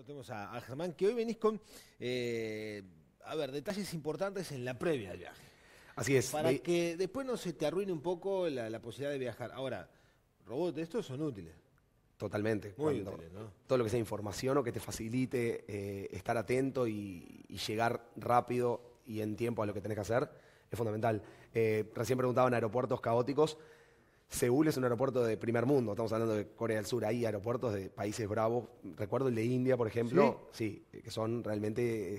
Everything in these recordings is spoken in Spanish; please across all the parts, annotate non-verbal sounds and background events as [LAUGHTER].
tenemos a, Germán, que hoy venís con, eh, a ver, detalles importantes en la previa del viaje. Así es. Para que después no se te arruine un poco la, posibilidad de viajar. Ahora, robots estos son útiles. Totalmente. Muy útiles, ¿no? Todo lo que sea información o que te facilite eh, estar atento y, llegar rápido y en tiempo a lo que tenés que hacer es fundamental. Eh, recién recién en aeropuertos caóticos. Seúl es un aeropuerto de primer mundo, estamos hablando de Corea del Sur, hay aeropuertos de países bravos, recuerdo el de India, por ejemplo, sí, que son realmente,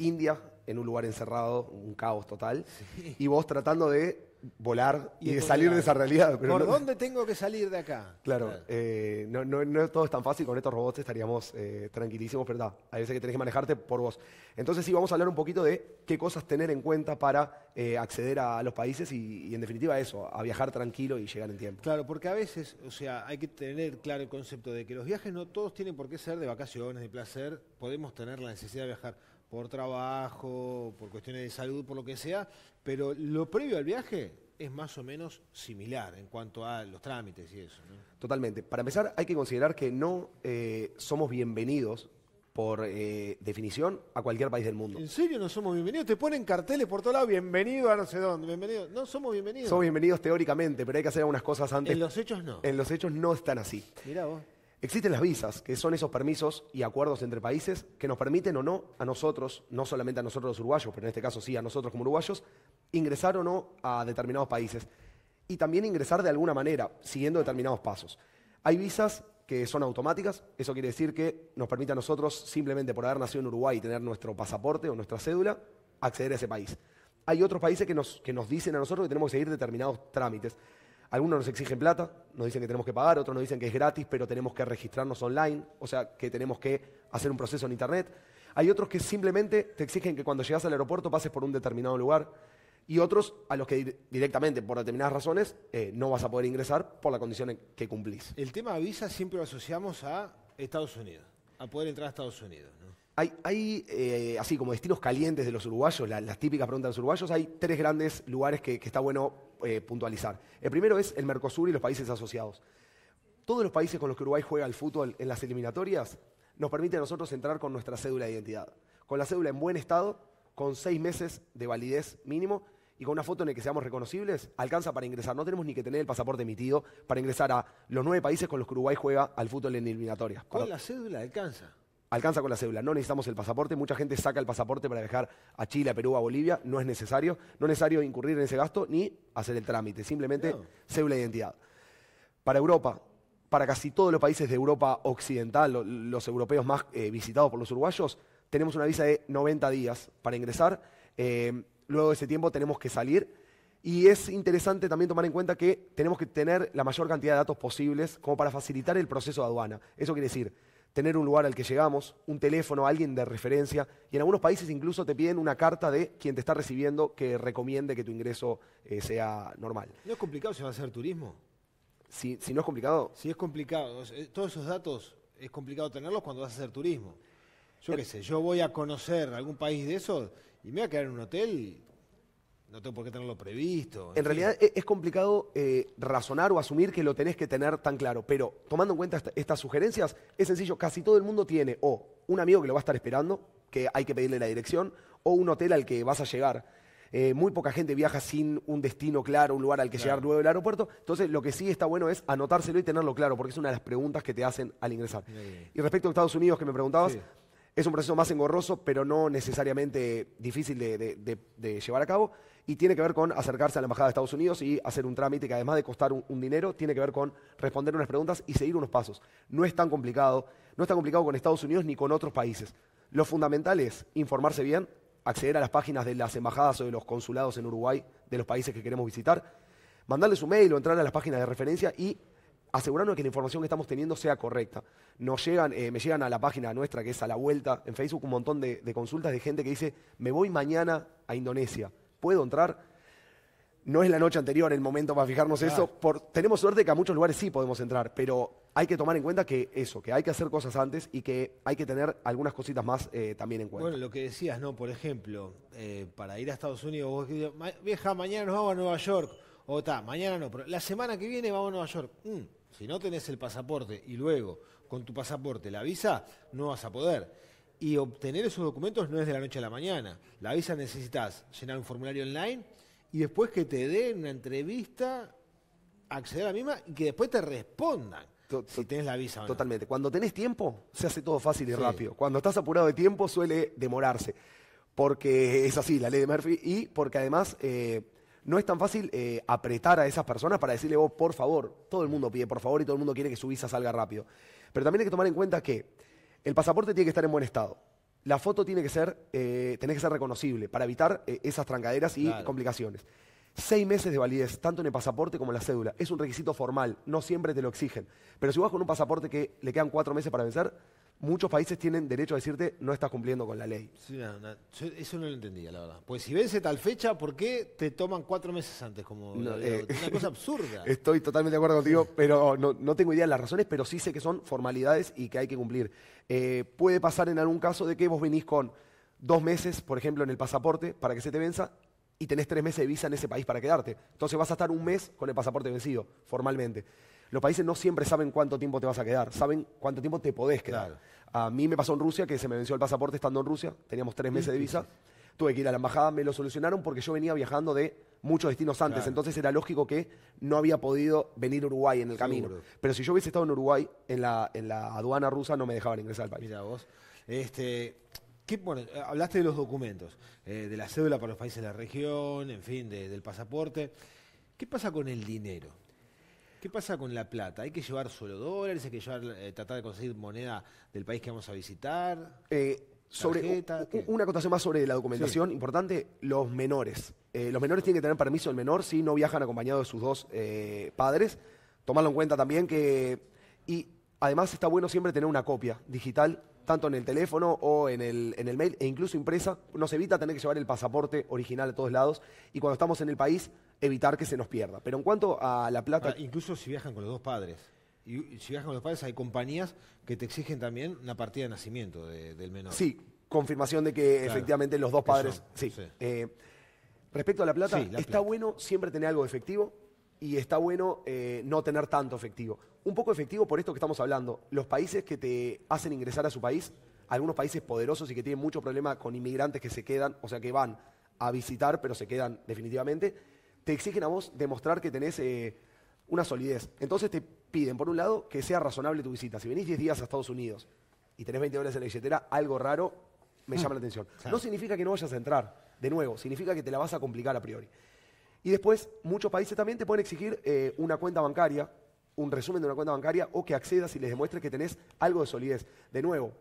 India, en un lugar encerrado, un caos total, y vos tratando de volar y, de salir de esa realidad. ¿Por dónde tengo que salir de acá? Claro, eh, no, no, todo es tan fácil, con estos robots estaríamos eh, tranquilísimos, verdad hay veces que tenés que manejarte por vos. Entonces sí, vamos a hablar un poquito de qué cosas tener en cuenta para eh, acceder a, los países y, y en definitiva eso, a viajar tranquilo y llegar en tiempo. Claro, porque a veces, o sea, hay que tener claro el concepto de que los viajes no todos tienen por qué ser de vacaciones, de placer, podemos tener la necesidad de viajar por trabajo, por cuestiones de salud, por lo que sea, pero lo previo al viaje es más o menos similar en cuanto a los trámites y eso. Totalmente. Para empezar, hay que considerar que no eh, somos bienvenidos por eh, definición a cualquier país del mundo. ¿En serio no somos bienvenidos? Te ponen carteles por todos lados, bienvenido a no sé dónde, bienvenido. No somos bienvenidos. Somos bienvenidos teóricamente, pero hay que hacer algunas cosas antes. En los hechos no. En los hechos no están así. Mirá vos. Existen las visas, que son esos permisos y acuerdos entre países que nos permiten o no a nosotros, no solamente a nosotros los uruguayos, pero en este caso sí a nosotros como uruguayos, ingresar o no a determinados países. Y también ingresar de alguna manera, siguiendo determinados pasos. Hay visas que son automáticas, eso quiere decir que nos permite a nosotros, simplemente por haber nacido en Uruguay y tener nuestro pasaporte o nuestra cédula, acceder a ese país. Hay otros países que nos, dicen a nosotros que tenemos que seguir determinados trámites. Algunos nos exigen plata, nos dicen que tenemos que pagar, otros nos dicen que es gratis, pero tenemos que registrarnos online, o sea, que tenemos que hacer un proceso en Internet. Hay otros que simplemente te exigen que cuando llegas al aeropuerto pases por un determinado lugar. Y otros a los que directamente, por determinadas razones, eh, no vas a poder ingresar por la condición que cumplís. El tema de visa siempre lo asociamos a Estados Unidos, a poder entrar a Estados Unidos. ¿no? Hay, eh, así como destinos calientes de los uruguayos, las típicas preguntas de los uruguayos, hay tres grandes lugares que, está bueno eh, puntualizar. El primero es el Mercosur y los países asociados. Todos los países con los que Uruguay juega al fútbol en las eliminatorias nos permite a nosotros entrar con nuestra cédula de identidad. Con la cédula en buen estado, con seis meses de validez mínimo y con una foto en la que seamos reconocibles, alcanza para ingresar. No tenemos ni que tener el pasaporte emitido para ingresar a los nueve países con los que Uruguay juega al fútbol en eliminatorias. Con la cédula alcanza alcanza con la cédula, no necesitamos el pasaporte, mucha gente saca el pasaporte para viajar a Chile, a Perú, a Bolivia, no es necesario, no es necesario incurrir en ese gasto ni hacer el trámite, simplemente cédula de identidad. Para Europa, para casi todos los países de Europa Occidental, los europeos más eh, visitados por los uruguayos, tenemos una visa de 90 días para ingresar, eh, luego de ese tiempo tenemos que salir y es interesante también tomar en cuenta que tenemos que tener la mayor cantidad de datos posibles como para facilitar el proceso de aduana. Eso quiere decir, tener un lugar al que llegamos, un teléfono, alguien de referencia, y en algunos países incluso te piden una carta de quien te está recibiendo que recomiende que tu ingreso eh, sea normal. ¿No es complicado si vas a hacer turismo? Si, si no es complicado. Si es complicado, eh, todos esos datos es complicado tenerlos cuando vas a hacer turismo. Yo eh, qué sé, yo voy a conocer algún país de esos y me voy a quedar en un hotel no tengo por qué tenerlo previsto. En, realidad e-, es, complicado eh, razonar o asumir que lo tenés que tener tan claro, pero tomando en cuenta estas sugerencias, es sencillo, casi todo el mundo tiene o un amigo que lo va a estar esperando, que hay que pedirle la dirección, o un hotel al que vas a llegar. Eh, muy poca gente viaja sin un destino claro, un lugar al que llegar luego del aeropuerto. Entonces, lo que sí está bueno es anotárselo y tenerlo claro, porque es una de las preguntas que te hacen al ingresar. Y respecto a Estados Unidos, que me preguntabas, es un proceso más engorroso, pero no necesariamente difícil de, llevar a cabo. Y tiene que ver con acercarse a la Embajada de Estados Unidos y hacer un trámite que además de costar un, dinero, tiene que ver con responder unas preguntas y seguir unos pasos. No es tan complicado, no es tan complicado con Estados Unidos ni con otros países. Lo fundamental es informarse bien, acceder a las páginas de las embajadas o de los consulados en Uruguay de los países que queremos visitar, mandarle su mail o entrar a las páginas de referencia y asegurarnos que la información que estamos teniendo sea correcta. Nos llegan, eh, me llegan a la página nuestra, que es a la vuelta, en Facebook, un montón de, consultas de gente que dice, me voy mañana a Indonesia, ¿puedo entrar? No es la noche anterior el momento para fijarnos eso. tenemos suerte que a muchos lugares sí podemos entrar, pero hay que tomar en cuenta que eso, que hay que hacer cosas antes y que hay que tener algunas cositas más eh, también en cuenta. Bueno, lo que decías, ¿no? Por ejemplo, eh, para ir a Estados Unidos, vos vieja, mañana nos vamos a Nueva York. O está, mañana no, pero la semana que viene vamos a Nueva York. Mm. Si no tenés el pasaporte y luego con tu pasaporte la visa, no vas a poder. Y obtener esos documentos no es de la noche a la mañana. La visa necesitas llenar un formulario online y después que te den una entrevista, acceder a la misma y que después te respondan. si tenés la visa. Totalmente. Cuando tenés tiempo, se hace todo fácil y rápido. Cuando estás apurado de tiempo, suele demorarse. Porque es así, la ley de Murphy. Y porque además eh, no es tan fácil eh, apretar a esas personas para decirle, vos, oh, por favor, todo el mundo pide por favor y todo el mundo quiere que su visa salga rápido. Pero también hay que tomar en cuenta que el pasaporte tiene que estar en buen estado. La foto tiene que ser, eh, que ser reconocible para evitar eh, esas trancaderas y complicaciones. Seis meses de validez, tanto en el pasaporte como en la cédula. Es un requisito formal, no siempre te lo exigen. Pero si vas con un pasaporte que le quedan cuatro meses para vencer, muchos países tienen derecho a decirte no estás cumpliendo con la ley. Sí, eso no lo entendía, la verdad. Pues si vence tal fecha, ¿por qué te toman cuatro meses antes? Como eh, una cosa [LAUGHS] absurda. Estoy totalmente de acuerdo contigo, pero no, tengo idea de las razones, pero sí sé que son formalidades y que hay que cumplir. Eh, puede pasar en algún caso de que vos venís con dos meses, por ejemplo, en el pasaporte para que se te venza y tenés tres meses de visa en ese país para quedarte. Entonces vas a estar un mes con el pasaporte vencido, formalmente. Los países no siempre saben cuánto tiempo te vas a quedar, saben cuánto tiempo te podés quedar. A mí me pasó en Rusia que se me venció el pasaporte estando en Rusia, teníamos tres meses de visa, tuve que ir a la embajada, me lo solucionaron porque yo venía viajando de muchos destinos antes, entonces era lógico que no había podido venir a Uruguay en el camino. Pero si yo hubiese estado en Uruguay, en la, en la aduana rusa no me dejaban ingresar al país. Mira vos. Este, hablaste de los documentos, eh, de la cédula para los países de la región, en fin, del pasaporte. ¿Qué pasa con el dinero? ¿Qué pasa con la plata? ¿Hay que llevar solo dólares? ¿Hay que llevar, eh, tratar de conseguir moneda del país que vamos a visitar? Eh, sobre una acotación más sobre la documentación importante, los menores. Eh, los menores tienen que tener permiso del menor si no viajan acompañados de sus dos padres. Tomarlo en cuenta también que... Y además está bueno siempre tener una copia digital tanto en el teléfono o en el, en el mail, e incluso impresa. Nos evita tener que llevar el pasaporte original a todos lados y cuando estamos en el país, evitar que se nos pierda. Pero en cuanto a la plata... Ah, incluso si viajan con los dos padres. Y si viajan con los padres, hay compañías que te exigen también una partida de nacimiento del menor. Sí, confirmación de que efectivamente los dos padres... sí. Eh, respecto a la plata, está bueno siempre tener algo de efectivo y está bueno eh, no tener tanto efectivo. Un poco efectivo por esto que estamos hablando. Los países que te hacen ingresar a su país, algunos países poderosos y que tienen mucho problema con inmigrantes que se quedan, o sea, que van a visitar, pero se quedan definitivamente, te exigen a vos demostrar que tenés eh, una solidez. Entonces te piden, por un lado, que sea razonable tu visita. Si venís 10 días a Estados Unidos y tenés 20 dólares en la billetera, algo raro me mm. llama la atención. No significa que no vayas a entrar, de nuevo, significa que te la vas a complicar a priori. Y después, muchos países también te pueden exigir eh, una cuenta bancaria, un resumen de una cuenta bancaria, o que accedas y les demuestres que tenés algo de solidez. De nuevo,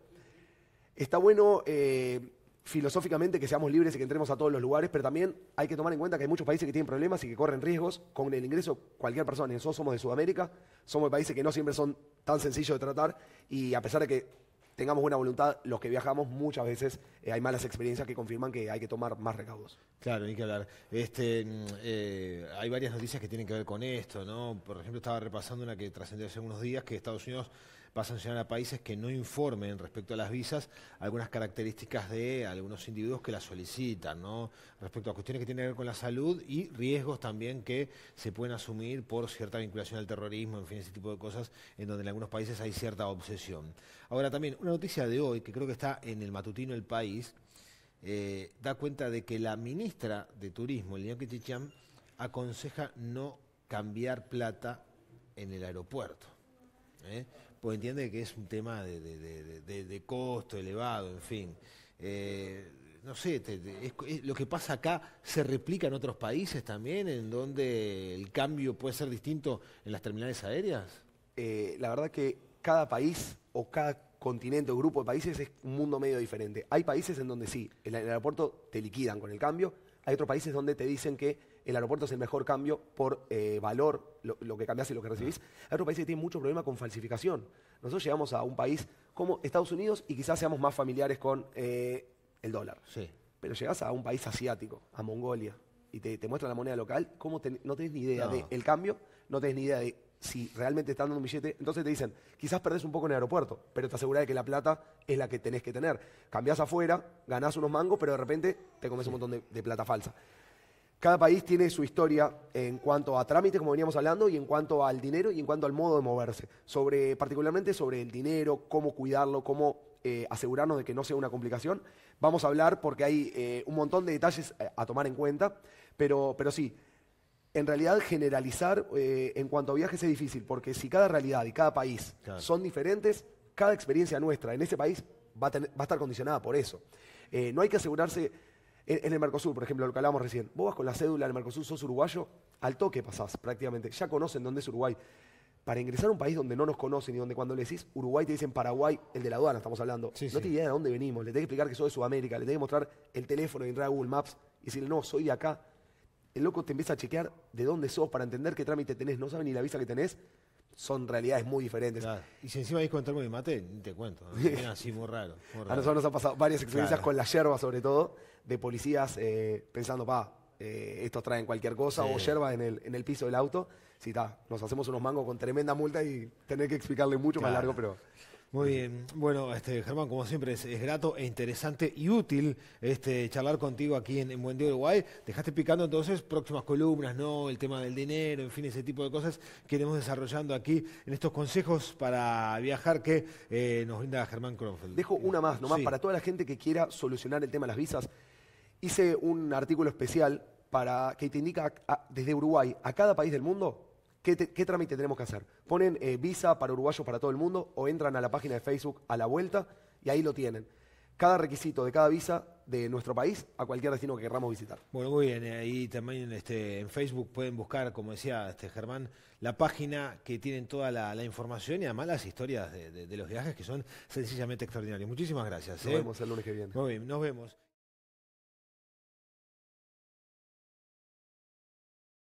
está bueno eh, filosóficamente que seamos libres y que entremos a todos los lugares, pero también hay que tomar en cuenta que hay muchos países que tienen problemas y que corren riesgos con el ingreso cualquier persona. Nosotros somos de Sudamérica, somos de países que no siempre son tan sencillos de tratar y a pesar de que tengamos buena voluntad, los que viajamos muchas veces eh, hay malas experiencias que confirman que hay que tomar más recaudos. Claro, hay que hablar. Este, mm, eh, hay varias noticias que tienen que ver con esto, ¿no? Por ejemplo, estaba repasando una que trascendió hace unos días que Estados Unidos va a sancionar a países que no informen respecto a las visas algunas características de algunos individuos que las solicitan, Respecto a cuestiones que tienen que ver con la salud y riesgos también que se pueden asumir por cierta vinculación al terrorismo, en fin, ese tipo de cosas en donde en algunos países hay cierta obsesión. Ahora también, una noticia de hoy que creo que está en el matutino El País, eh, da cuenta de que la ministra de Turismo, Lilian Kichicham, aconseja no cambiar plata en el aeropuerto. ¿eh? pues entiende que es un tema de, costo elevado, en fin. Eh, no sé, lo que pasa acá se replica en otros países también, en donde el cambio puede ser distinto en las terminales aéreas. Eh, la verdad que cada país o cada continente o grupo de países es un mundo medio diferente. Hay países en donde sí, en el aeropuerto te liquidan con el cambio, hay otros países donde te dicen que el aeropuerto es el mejor cambio por eh, valor, lo, que cambias y lo que recibís. Hay otros países que tienen mucho problema con falsificación. Nosotros llegamos a un país como Estados Unidos y quizás seamos más familiares con eh, el dólar. Pero llegás a un país asiático, a Mongolia, y te, muestran la moneda local, ¿cómo no tenés ni idea del cambio, no tenés ni idea de si realmente estás dando un billete, entonces te dicen, quizás perdés un poco en el aeropuerto, pero te asegurás de que la plata es la que tenés que tener. Cambiás afuera, ganás unos mangos, pero de repente te comes un montón de, plata falsa. Cada país tiene su historia en cuanto a trámites, como veníamos hablando, y en cuanto al dinero y en cuanto al modo de moverse. Sobre, particularmente sobre el dinero, cómo cuidarlo, cómo eh, asegurarnos de que no sea una complicación. Vamos a hablar porque hay eh, un montón de detalles eh, a, tomar en cuenta, pero, pero sí, en realidad generalizar eh, en cuanto a viajes es difícil, porque si cada realidad y cada país son diferentes, cada experiencia nuestra en ese país va a, estar condicionada por eso. Eh, no hay que asegurarse en, el Mercosur, por ejemplo, lo que hablábamos recién. Vos vas con la cédula el Mercosur, sos uruguayo, al toque pasás prácticamente. Ya conocen dónde es Uruguay. Para ingresar a un país donde no nos conocen y donde cuando le decís Uruguay te dicen Paraguay, el de la aduana estamos hablando, no idea de dónde venimos, le tenés que explicar que soy de Sudamérica, le tenés que mostrar el teléfono y entrar a Google Maps y decirle, no, soy de acá, el loco te empieza a chequear de dónde sos para entender qué trámite tenés, no sabe ni la visa que tenés, son realidades muy diferentes. Y si encima hay con de mate, te cuento. así [LAUGHS] muy raro, A nosotros nos han pasado varias experiencias con la yerba, sobre todo, de policías eh, pensando, pa, eh, estos traen cualquier cosa o yerba en el, en el piso del auto. Si está, nos hacemos unos mangos con tremenda multa y tener que explicarle mucho más largo, pero... Muy bien. Bueno, este, Germán, como siempre, es, grato e interesante y útil este, charlar contigo aquí en, Buen Día Uruguay. Dejaste picando entonces próximas columnas, ¿no? El tema del dinero, en fin, ese tipo de cosas que iremos desarrollando aquí en estos consejos para viajar que eh, nos brinda Germán Kronfeld. Dejo una más, nomás, para toda la gente que quiera solucionar el tema de las visas. Hice un artículo especial para que te indica desde Uruguay a cada país del mundo ¿Qué, trámite tenemos que hacer? Ponen eh, visa para uruguayos para todo el mundo o entran a la página de Facebook a la vuelta y ahí lo tienen. Cada requisito de cada visa de nuestro país a cualquier destino que queramos visitar. Bueno, muy bien. Eh, ahí también este, en Facebook pueden buscar, como decía este, Germán, la página que tienen toda la, información y además las historias de, los viajes que son sencillamente extraordinarias. Muchísimas gracias. Nos eh. vemos el lunes que viene. Muy bien, nos vemos.